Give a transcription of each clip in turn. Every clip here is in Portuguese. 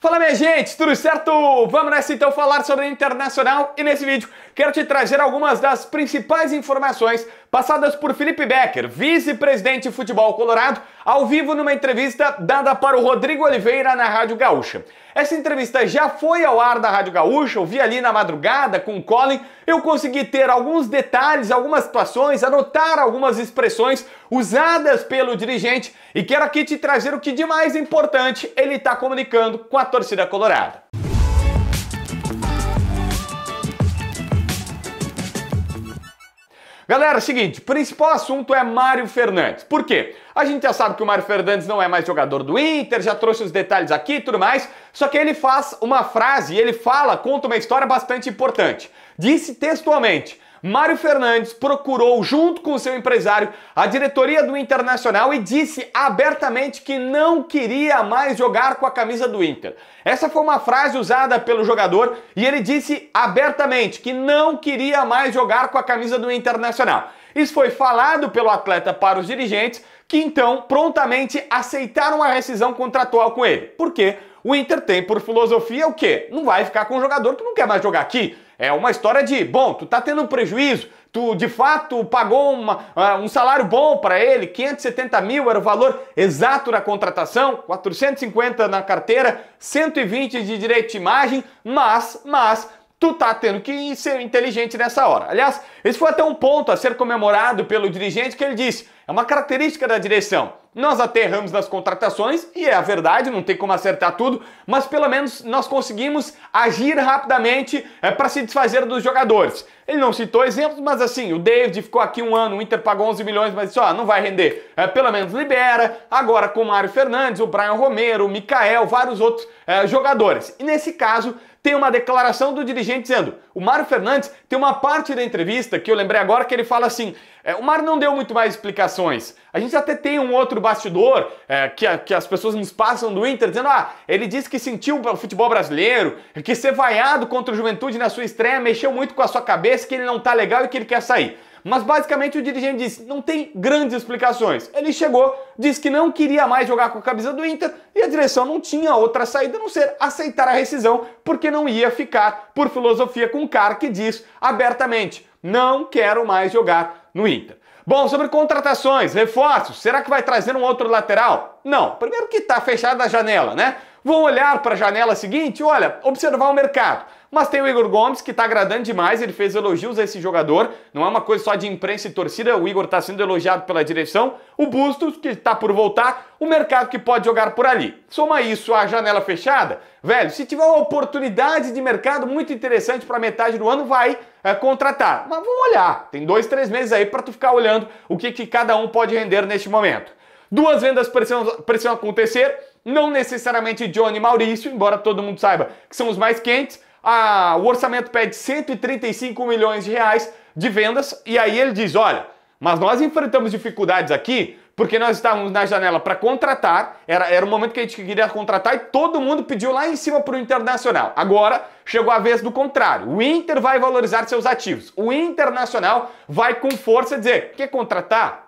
Fala minha gente, tudo certo? Vamos nessa então falar sobre internacional e nesse vídeo quero te trazer algumas das principais informações passadas por Felipe Becker, vice-presidente de futebol colorado, ao vivo numa entrevista dada para o Rodrigo Oliveira na Rádio Gaúcha. Essa entrevista já foi ao ar da Rádio Gaúcha, eu vi ali na madrugada com o Colin, eu consegui ter alguns detalhes, algumas situações, anotar algumas expressões usadas pelo dirigente e quero aqui te trazer o que de mais importante ele está comunicando com a torcida colorada. Galera, seguinte, principal assunto é Mário Fernandes. Por quê? A gente já sabe que o Mário Fernandes não é mais jogador do Inter, já trouxe os detalhes aqui e tudo mais, só que ele faz uma frase, ele fala, conta uma história bastante importante. Disse textualmente: Mário Fernandes procurou, junto com seu empresário, a diretoria do Internacional e disse abertamente que não queria mais jogar com a camisa do Inter. Essa foi uma frase usada pelo jogador e ele disse abertamente que não queria mais jogar com a camisa do Internacional. Isso foi falado pelo atleta para os dirigentes, que então prontamente aceitaram a rescisão contratual com ele. Por quê? O Inter tem por filosofia o quê? Não vai ficar com um jogador que não quer mais jogar aqui. É uma história de, bom, tu tá tendo um prejuízo, tu de fato pagou uma, uh, um salário bom para ele, 570 mil era o valor exato da contratação, 450 na carteira, 120 de direito de imagem, mas, mas, tu tá tendo que ser inteligente nessa hora. Aliás, esse foi até um ponto a ser comemorado pelo dirigente que ele disse, é uma característica da direção nós aterramos nas contratações, e é a verdade, não tem como acertar tudo, mas pelo menos nós conseguimos agir rapidamente é, para se desfazer dos jogadores. Ele não citou exemplos, mas assim, o David ficou aqui um ano, o Inter pagou 11 milhões, mas só não vai render. É, pelo menos libera, agora com o Mário Fernandes, o Brian Romero, o Mikael, vários outros é, jogadores. E nesse caso, tem uma declaração do dirigente dizendo: o Mário Fernandes tem uma parte da entrevista que eu lembrei agora que ele fala assim: é, o Mário não deu muito mais explicações. A gente até tem um outro bastidor é, que, a, que as pessoas nos passam do Inter dizendo: ah, ele disse que sentiu o futebol brasileiro, que ser vaiado contra o juventude na sua estreia mexeu muito com a sua cabeça, que ele não tá legal e que ele quer sair. Mas basicamente o dirigente disse: não tem grandes explicações. Ele chegou, disse que não queria mais jogar com a camisa do Inter e a direção não tinha outra saída a não ser aceitar a rescisão, porque não ia ficar por filosofia com um cara que diz abertamente: não quero mais jogar no Inter. Bom, sobre contratações, reforços, será que vai trazer um outro lateral? Não, primeiro que está fechada a janela, né? vão olhar para a janela seguinte, olha, observar o mercado. Mas tem o Igor Gomes, que está agradando demais, ele fez elogios a esse jogador. Não é uma coisa só de imprensa e torcida, o Igor está sendo elogiado pela direção. O Bustos, que está por voltar, o mercado que pode jogar por ali. Soma isso à janela fechada, velho, se tiver uma oportunidade de mercado muito interessante para metade do ano, vai é, contratar. Mas vamos olhar, tem dois, três meses aí para tu ficar olhando o que, que cada um pode render neste momento. Duas vendas precisam, precisam acontecer, não necessariamente Johnny e Maurício, embora todo mundo saiba que são os mais quentes. Ah, o orçamento pede 135 milhões de reais de vendas e aí ele diz: olha, mas nós enfrentamos dificuldades aqui porque nós estávamos na janela para contratar, era, era o momento que a gente queria contratar e todo mundo pediu lá em cima para o Internacional. Agora chegou a vez do contrário. O Inter vai valorizar seus ativos. O Internacional vai com força dizer: quer contratar?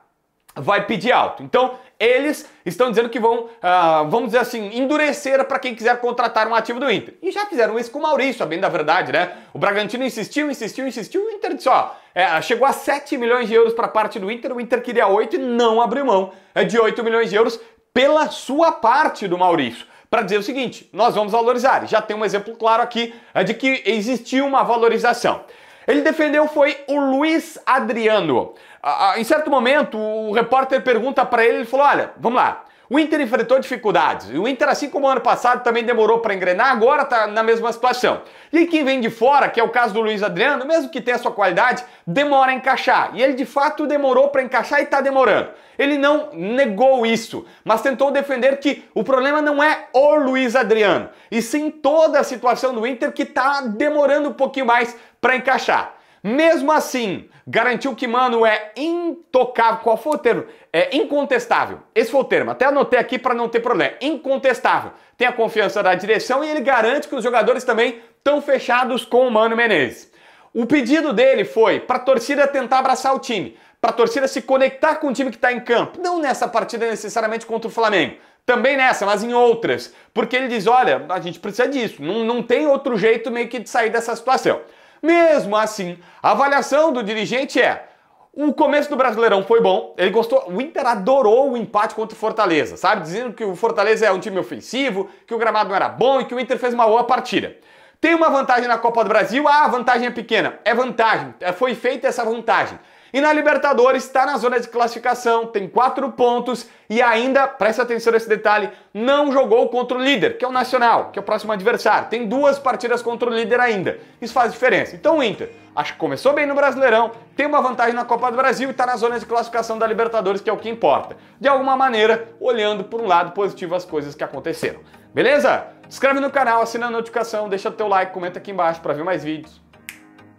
Vai pedir alto. Então, eles estão dizendo que vão, ah, vamos dizer assim, endurecer para quem quiser contratar um ativo do Inter. E já fizeram isso com o Maurício, a bem da verdade, né? O Bragantino insistiu, insistiu, insistiu, o Inter disse, ó, é, chegou a 7 milhões de euros para parte do Inter, o Inter queria 8 e não abriu mão é, de 8 milhões de euros pela sua parte do Maurício para dizer o seguinte: nós vamos valorizar. Já tem um exemplo claro aqui é, de que existiu uma valorização. Ele defendeu foi o Luiz Adriano. Ah, em certo momento, o repórter pergunta para ele, ele falou: "Olha, vamos lá. O Inter enfrentou dificuldades. E o Inter, assim como o ano passado, também demorou para engrenar, agora está na mesma situação. E quem vem de fora, que é o caso do Luiz Adriano, mesmo que tenha sua qualidade, demora a encaixar. E ele de fato demorou para encaixar e está demorando. Ele não negou isso, mas tentou defender que o problema não é o Luiz Adriano, e sim toda a situação do Inter que está demorando um pouquinho mais para encaixar. Mesmo assim, garantiu que Mano é intocável. Qual foi o termo? É incontestável. Esse foi o termo. Até anotei aqui para não ter problema. É incontestável. Tem a confiança da direção e ele garante que os jogadores também estão fechados com o Mano Menezes. O pedido dele foi para a torcida tentar abraçar o time, para a torcida se conectar com o time que está em campo. Não nessa partida necessariamente contra o Flamengo, também nessa, mas em outras. Porque ele diz: olha, a gente precisa disso, não, não tem outro jeito meio que de sair dessa situação. Mesmo assim, a avaliação do dirigente é: o começo do Brasileirão foi bom, ele gostou, o Inter adorou o empate contra o Fortaleza, sabe? Dizendo que o Fortaleza é um time ofensivo, que o gramado não era bom e que o Inter fez uma boa partida. Tem uma vantagem na Copa do Brasil, ah, a vantagem é pequena. É vantagem, é, foi feita essa vantagem. E na Libertadores está na zona de classificação, tem quatro pontos e ainda, presta atenção nesse detalhe, não jogou contra o líder, que é o Nacional, que é o próximo adversário. Tem duas partidas contra o líder ainda. Isso faz diferença. Então o Inter, acho que começou bem no Brasileirão, tem uma vantagem na Copa do Brasil e está na zona de classificação da Libertadores, que é o que importa. De alguma maneira, olhando por um lado positivo as coisas que aconteceram. Beleza? Inscreve no canal, assina a notificação, deixa teu like, comenta aqui embaixo para ver mais vídeos.